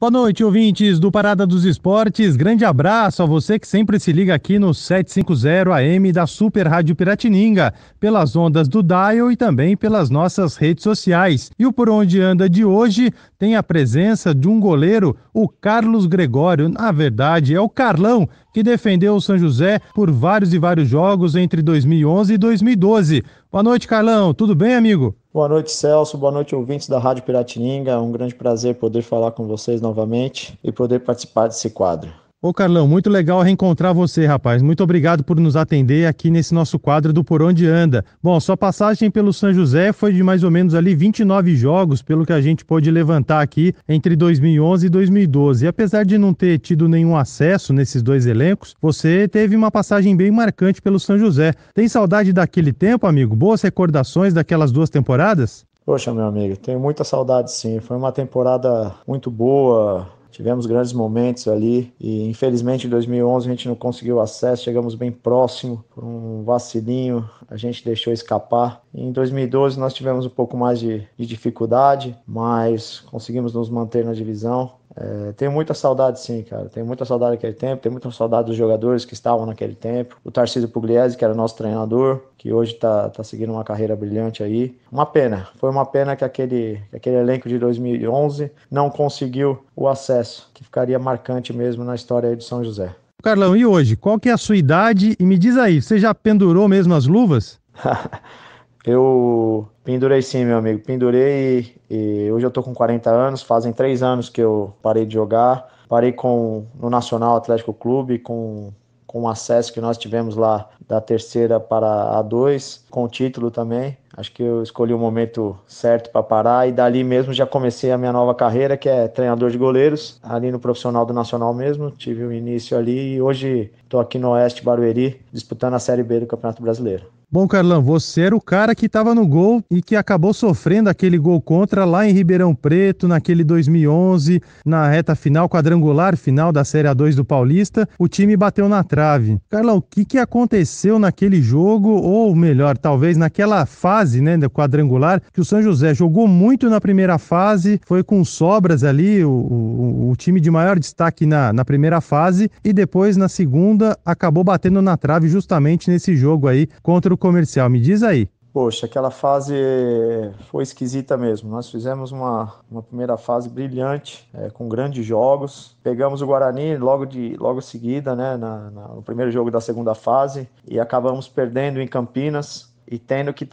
Boa noite, ouvintes do Parada dos Esportes. Grande abraço a você que sempre se liga aqui no 750 AM da Super Rádio Piratininga, pelas ondas do Dial e também pelas nossas redes sociais. E o Por Onde Anda de hoje tem a presença de um goleiro, o Carlos Gregório. Na verdade, é o Carlão, que defendeu o São José por vários e vários jogos entre 2011 e 2012. Boa noite, Carlão. Tudo bem, amigo? Boa noite, Celso. Boa noite, ouvintes da Rádio Piratininga. É um grande prazer poder falar com vocês novamente e poder participar desse quadro. Ô Carlão, muito legal reencontrar você, rapaz. Muito obrigado por nos atender aqui nesse nosso quadro do Por Onde Anda. Bom, sua passagem pelo São José foi de mais ou menos ali 29 jogos, pelo que a gente pôde levantar aqui entre 2011 e 2012. E apesar de não ter tido nenhum acesso nesses dois elencos, você teve uma passagem bem marcante pelo São José. Tem saudade daquele tempo, amigo? Boas recordações daquelas duas temporadas? Poxa, meu amigo, tenho muita saudade sim. Foi uma temporada muito boa, Tivemos grandes momentos ali e infelizmente em 2011 a gente não conseguiu acesso, chegamos bem próximo, por um vacilinho a gente deixou escapar. Em 2012 nós tivemos um pouco mais de, de dificuldade, mas conseguimos nos manter na divisão. É, tenho muita saudade, sim, cara. Tenho muita saudade daquele tempo, tenho muita saudade dos jogadores que estavam naquele tempo. O Tarcísio Pugliese, que era nosso treinador, que hoje está tá seguindo uma carreira brilhante aí. Uma pena, foi uma pena que aquele, aquele elenco de 2011 não conseguiu o acesso, que ficaria marcante mesmo na história de São José. Carlão, e hoje? Qual que é a sua idade? E me diz aí, você já pendurou mesmo as luvas? Eu pendurei sim, meu amigo. Pendurei e, hoje eu tô com 40 anos. Fazem três anos que eu parei de jogar. Parei com no Nacional Atlético Clube, com com o acesso que nós tivemos lá da terceira para a dois, com o título também. Acho que eu escolhi o momento certo para parar e dali mesmo já comecei a minha nova carreira, que é treinador de goleiros, ali no profissional do Nacional mesmo. Tive o um início ali e hoje estou aqui no Oeste Barueri, disputando a Série B do Campeonato Brasileiro. Bom, Carlão, você era o cara que estava no gol e que acabou sofrendo aquele gol contra lá em Ribeirão Preto, naquele 2011, na reta final, quadrangular final da Série A2 do Paulista. O time bateu na trave. Carlão, o que, que aconteceu naquele jogo, ou melhor, talvez naquela fase né, do quadrangular, que o São José jogou muito na primeira fase, foi com sobras ali, o, o, o time de maior destaque na, na primeira fase, e depois na segunda acabou batendo na trave justamente nesse jogo aí contra o comercial. Me diz aí. Poxa, aquela fase foi esquisita mesmo. Nós fizemos uma, uma primeira fase brilhante, é, com grandes jogos. Pegamos o Guarani logo de logo seguida, né, na, na, no primeiro jogo da segunda fase, e acabamos perdendo em Campinas e tendo que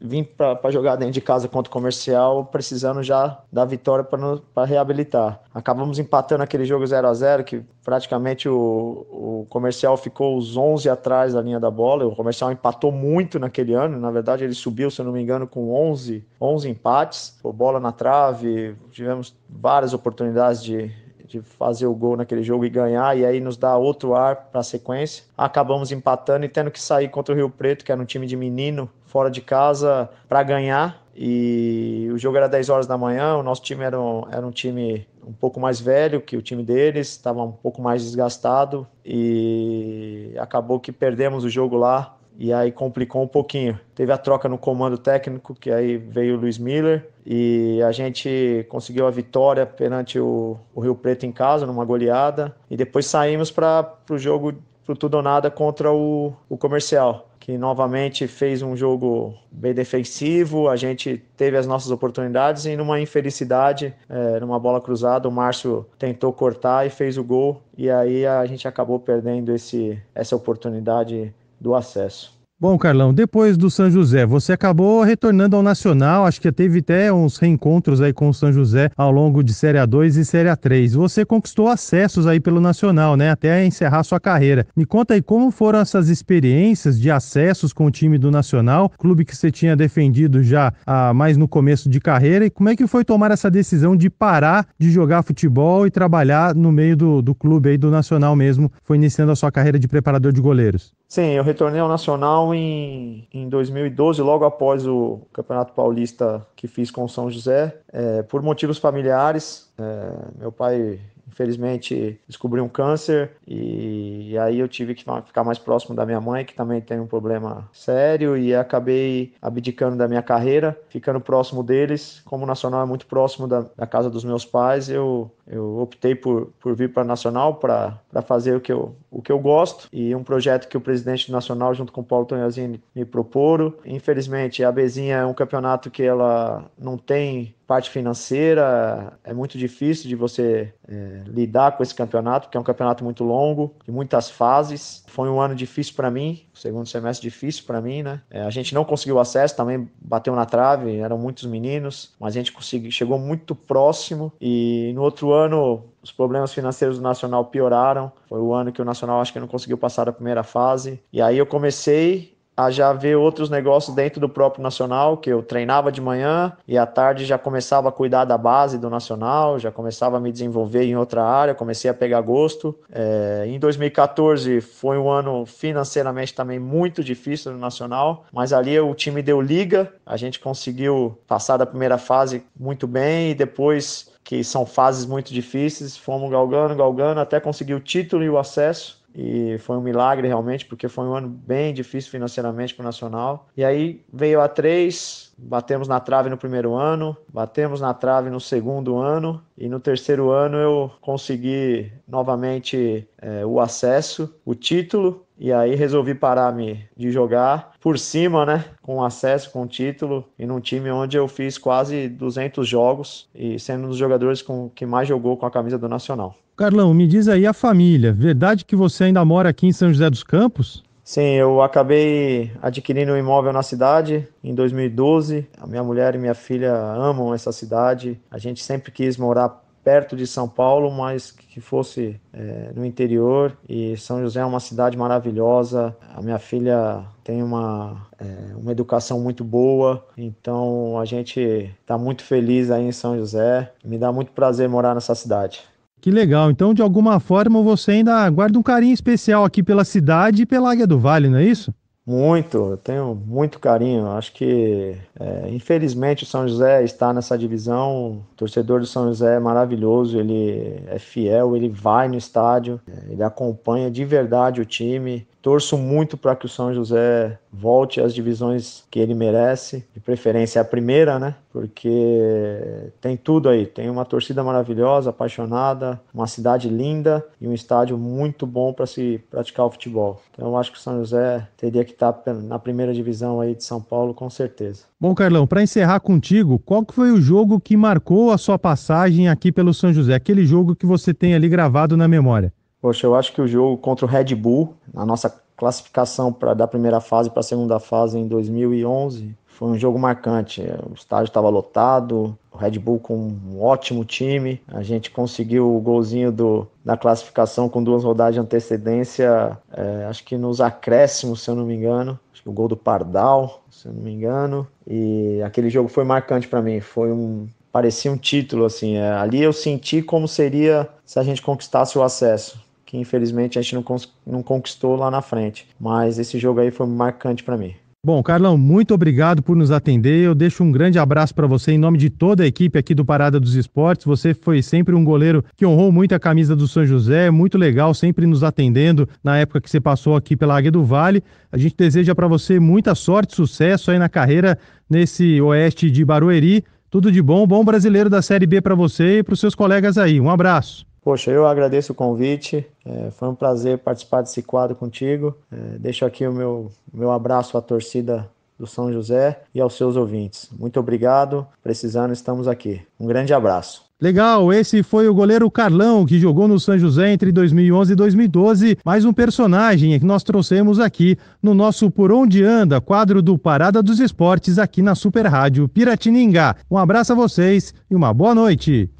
vir para jogar dentro de casa contra o comercial, precisando já da vitória para reabilitar. Acabamos empatando aquele jogo 0 a 0 que praticamente o, o comercial ficou os 11 atrás da linha da bola. O comercial empatou muito naquele ano, na verdade ele subiu, se eu não me engano, com 11, 11 empates, bola na trave, tivemos várias oportunidades de, de fazer o gol naquele jogo e ganhar, e aí nos dá outro ar para a sequência. Acabamos empatando e tendo que sair contra o Rio Preto, que era um time de menino, fora de casa, para ganhar. E o jogo era 10 horas da manhã, o nosso time era um, era um time um pouco mais velho que o time deles, estava um pouco mais desgastado e acabou que perdemos o jogo lá e aí complicou um pouquinho. Teve a troca no comando técnico, que aí veio o Luiz Miller, e a gente conseguiu a vitória perante o, o Rio Preto em casa, numa goleada, e depois saímos para o jogo pro tudo ou nada contra o, o comercial que novamente fez um jogo bem defensivo, a gente teve as nossas oportunidades e numa infelicidade, é, numa bola cruzada, o Márcio tentou cortar e fez o gol e aí a gente acabou perdendo esse, essa oportunidade do acesso. Bom, Carlão, depois do São José, você acabou retornando ao Nacional, acho que teve até uns reencontros aí com o São José ao longo de Série A2 e Série A3. Você conquistou acessos aí pelo Nacional, né, até encerrar sua carreira. Me conta aí como foram essas experiências de acessos com o time do Nacional, clube que você tinha defendido já ah, mais no começo de carreira, e como é que foi tomar essa decisão de parar de jogar futebol e trabalhar no meio do, do clube aí do Nacional mesmo, foi iniciando a sua carreira de preparador de goleiros? Sim, eu retornei ao Nacional em, em 2012, logo após o Campeonato Paulista que fiz com o São José, é, por motivos familiares. É, meu pai infelizmente descobri um câncer e, aí eu tive que ficar mais próximo da minha mãe, que também tem um problema sério, e acabei abdicando da minha carreira, ficando próximo deles. Como o Nacional é muito próximo da, da casa dos meus pais, eu, eu optei por, por vir para Nacional para fazer o que, eu, o que eu gosto e um projeto que o presidente do Nacional, junto com o Paulo Tonhozinho, me proporam. Infelizmente, a Bezinha é um campeonato que ela não tem parte financeira é muito difícil de você é, lidar com esse campeonato, que é um campeonato muito longo, de muitas fases. Foi um ano difícil para mim, segundo semestre difícil para mim, né? É, a gente não conseguiu acesso, também bateu na trave, eram muitos meninos, mas a gente conseguiu, chegou muito próximo e no outro ano os problemas financeiros do Nacional pioraram. Foi o ano que o Nacional acho que não conseguiu passar da primeira fase. E aí eu comecei a já ver outros negócios dentro do próprio Nacional, que eu treinava de manhã e à tarde já começava a cuidar da base do Nacional, já começava a me desenvolver em outra área, comecei a pegar gosto. É, em 2014 foi um ano financeiramente também muito difícil no Nacional, mas ali o time deu liga, a gente conseguiu passar da primeira fase muito bem e depois que são fases muito difíceis, fomos galgando, galgando até conseguir o título e o acesso e foi um milagre realmente, porque foi um ano bem difícil financeiramente para o Nacional. E aí veio a três, batemos na trave no primeiro ano, batemos na trave no segundo ano, e no terceiro ano eu consegui novamente é, o acesso, o título, e aí resolvi parar me de jogar por cima, né? Com acesso, com título, e num time onde eu fiz quase 200 jogos, e sendo um dos jogadores com, que mais jogou com a camisa do Nacional. Carlão, me diz aí a família. Verdade que você ainda mora aqui em São José dos Campos? Sim, eu acabei adquirindo um imóvel na cidade em 2012. A minha mulher e minha filha amam essa cidade. A gente sempre quis morar perto de São Paulo, mas que fosse é, no interior. E São José é uma cidade maravilhosa. A minha filha tem uma, é, uma educação muito boa, então a gente está muito feliz aí em São José. Me dá muito prazer morar nessa cidade. Que legal. Então, de alguma forma, você ainda guarda um carinho especial aqui pela cidade e pela Águia do Vale, não é isso? Muito, eu tenho muito carinho. Acho que, é, infelizmente, o São José está nessa divisão. O torcedor do São José é maravilhoso, ele é fiel, ele vai no estádio, é, ele acompanha de verdade o time. Torço muito para que o São José volte às divisões que ele merece, de preferência a primeira, né? Porque tem tudo aí, tem uma torcida maravilhosa, apaixonada, uma cidade linda e um estádio muito bom para se praticar o futebol. Então eu acho que o São José teria que tá estar na primeira divisão aí de São Paulo com certeza. Bom, Carlão, para encerrar contigo, qual que foi o jogo que marcou a sua passagem aqui pelo São José? Aquele jogo que você tem ali gravado na memória? Poxa, eu acho que o jogo contra o Red Bull, na nossa classificação para da primeira fase para a segunda fase em 2011, foi um jogo marcante. O estádio estava lotado, o Red Bull com um ótimo time. A gente conseguiu o golzinho do, da classificação com duas rodadas de antecedência, é, acho que nos acréscimos, se eu não me engano. Acho que o gol do Pardal, se eu não me engano. E aquele jogo foi marcante para mim. Foi um, parecia um título assim. É, ali eu senti como seria se a gente conquistasse o acesso que infelizmente a gente não, não conquistou lá na frente. Mas esse jogo aí foi marcante para mim. Bom, Carlão, muito obrigado por nos atender. Eu deixo um grande abraço para você em nome de toda a equipe aqui do Parada dos Esportes. Você foi sempre um goleiro que honrou muito a camisa do São José, é muito legal, sempre nos atendendo na época que você passou aqui pela Águia do Vale. A gente deseja para você muita sorte, sucesso aí na carreira nesse oeste de Barueri. Tudo de bom, bom brasileiro da Série B para você e para os seus colegas aí. Um abraço. Poxa, eu agradeço o convite. É, foi um prazer participar desse quadro contigo. É, deixo aqui o meu, meu abraço à torcida do São José e aos seus ouvintes. Muito obrigado. Precisando, estamos aqui. Um grande abraço. Legal, esse foi o goleiro Carlão, que jogou no São José entre 2011 e 2012. Mais um personagem que nós trouxemos aqui no nosso Por Onde Anda, quadro do Parada dos Esportes, aqui na Super Rádio Piratininga. Um abraço a vocês e uma boa noite.